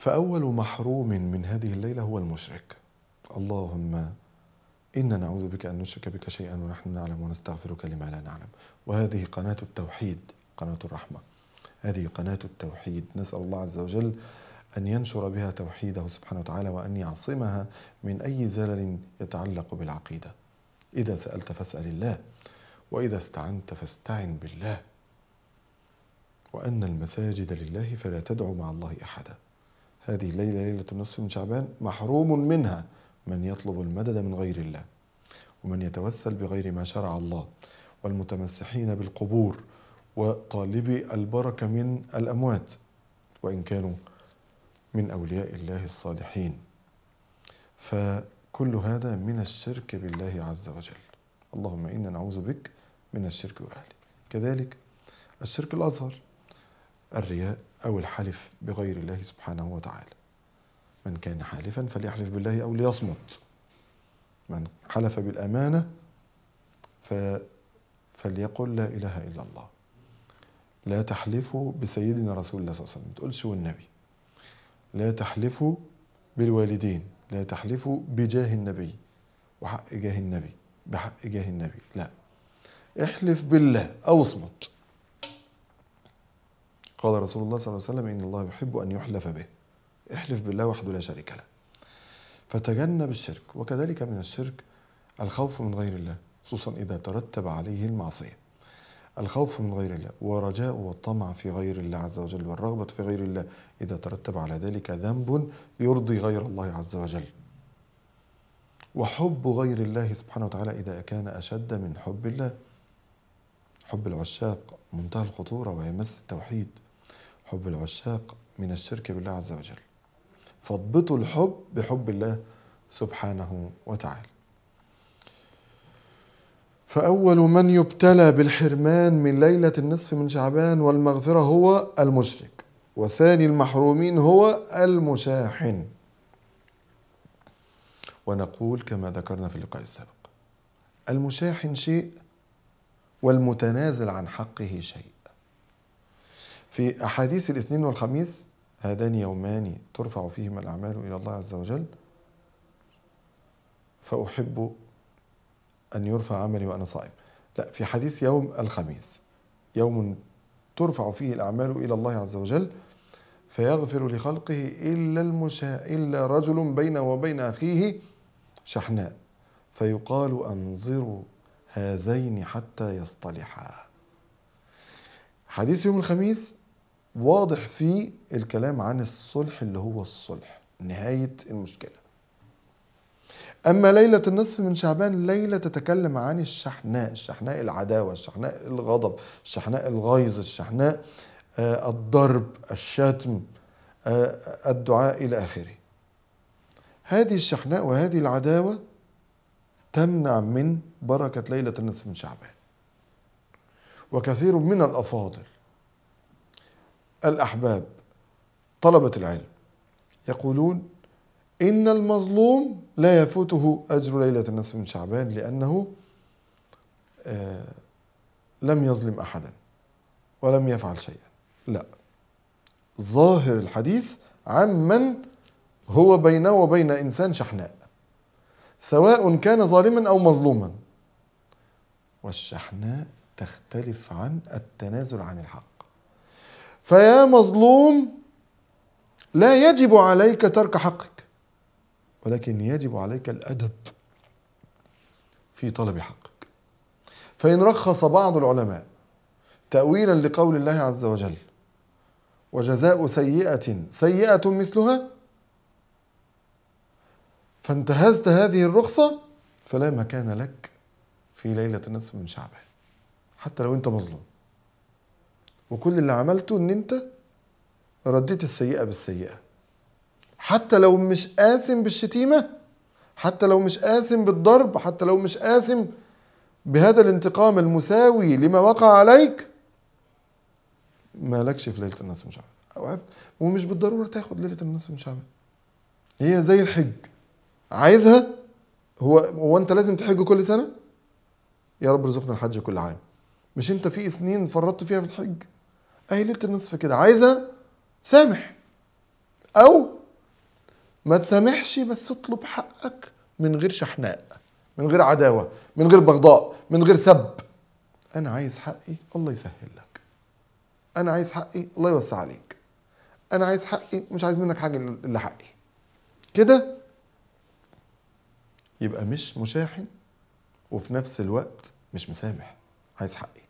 فأول محروم من هذه الليلة هو المشرك اللهم إنا نعوذ بك أن نشرك بك شيئا ونحن نعلم ونستغفرك لما لا نعلم وهذه قناة التوحيد قناة الرحمة هذه قناة التوحيد نسأل الله عز وجل أن ينشر بها توحيده سبحانه وتعالى وأن يعصمها من أي زلل يتعلق بالعقيدة إذا سألت فاسأل الله وإذا استعنت فاستعن بالله وأن المساجد لله فلا تدعو مع الله أحدا هذه الليلة ليلة النصف من شعبان محروم منها من يطلب المدد من غير الله ومن يتوسل بغير ما شرع الله والمتمسحين بالقبور وطالبي البركة من الأموات وإن كانوا من أولياء الله الصالحين فكل هذا من الشرك بالله عز وجل اللهم إنا نعوذ بك من الشرك وأهله كذلك الشرك الأصغر الرياء أو الحلف بغير الله سبحانه وتعالى من كان حالفا فليحلف بالله أو ليصمت من حلف بالأمانة ف فليقل لا إله إلا الله لا تحلفوا بسيدنا رسول الله صلى الله عليه وسلم ما تقولش والنبي لا تحلفوا بالوالدين لا تحلفوا بجاه النبي وحق جاه النبي بحق جاه النبي لا احلف بالله او اصمت قال رسول الله صلى الله عليه وسلم إن الله يحب أن يحلف به احلف بالله وحده لا شريك له فتجنب الشرك وكذلك من الشرك الخوف من غير الله خصوصا إذا ترتب عليه المعصية الخوف من غير الله ورجاء والطمع في غير الله عز وجل والرغبة في غير الله إذا ترتب على ذلك ذنب يرضي غير الله عز وجل وحب غير الله سبحانه وتعالى إذا كان أشد من حب الله حب العشاق منتهى الخطورة ويمس التوحيد حب العشاق من الشرك بالله عز وجل فاضبطوا الحب بحب الله سبحانه وتعالى فأول من يبتلى بالحرمان من ليلة النصف من شعبان والمغفرة هو المشرك وثاني المحرومين هو المشاحن ونقول كما ذكرنا في اللقاء السابق المشاحن شيء والمتنازل عن حقه شيء في أحاديث الاثنين والخميس هذان يومان ترفع فيهما الأعمال إلى الله عز وجل فأحب أن يرفع عملي وأنا صائم لا في حديث يوم الخميس يوم ترفع فيه الأعمال إلى الله عز وجل فيغفر لخلقه إلا المشاء إلا رجل بينه وبين أخيه شحناء فيقال أنظروا هذين حتى يصطلحا حديث يوم الخميس واضح في الكلام عن الصلح اللي هو الصلح نهاية المشكلة أما ليلة النصف من شعبان ليلة تتكلم عن الشحناء الشحناء العداوة الشحناء الغضب الشحناء الغيظ الشحناء آه، الضرب الشتم آه، الدعاء إلى آخره هذه الشحناء وهذه العداوة تمنع من بركة ليلة النصف من شعبان وكثير من الأفاضل الأحباب طلبة العلم يقولون إن المظلوم لا يفوته أجر ليلة النصف من شعبان لأنه آه، لم يظلم أحدا ولم يفعل شيئا لا ظاهر الحديث عمن هو بينه وبين إنسان شحناء سواء كان ظالما أو مظلوما والشحناء تختلف عن التنازل عن الحق فيا مظلوم لا يجب عليك ترك حقك ولكن يجب عليك الادب في طلب حقك فان رخص بعض العلماء تاويلا لقول الله عز وجل وجزاء سيئه سيئه مثلها فانتهزت هذه الرخصه فلا مكان لك في ليله النصف من شعبان حتى لو انت مظلوم وكل اللي عملته ان انت رديت السيئه بالسيئه حتى لو مش قاسم بالشتيمه حتى لو مش قاسم بالضرب حتى لو مش قاسم بهذا الانتقام المساوي لما وقع عليك مالكش في ليله الناس مش عامل ومش بالضروره تاخد ليله الناس مش عامل هي زي الحج عايزها هو هو انت لازم تحج كل سنه يا رب ارزقنا الحج كل عام مش انت في سنين فرطت فيها في الحج اهي ليله النصف كده عايزه سامح او ما تسامحش بس اطلب حقك من غير شحناء من غير عداوه من غير بغضاء من غير سب انا عايز حقي الله يسهل لك انا عايز حقي الله يوسع عليك انا عايز حقي مش عايز منك حاجه الا حقي كده يبقى مش مشاحن وفي نفس الوقت مش مسامح عايز حقي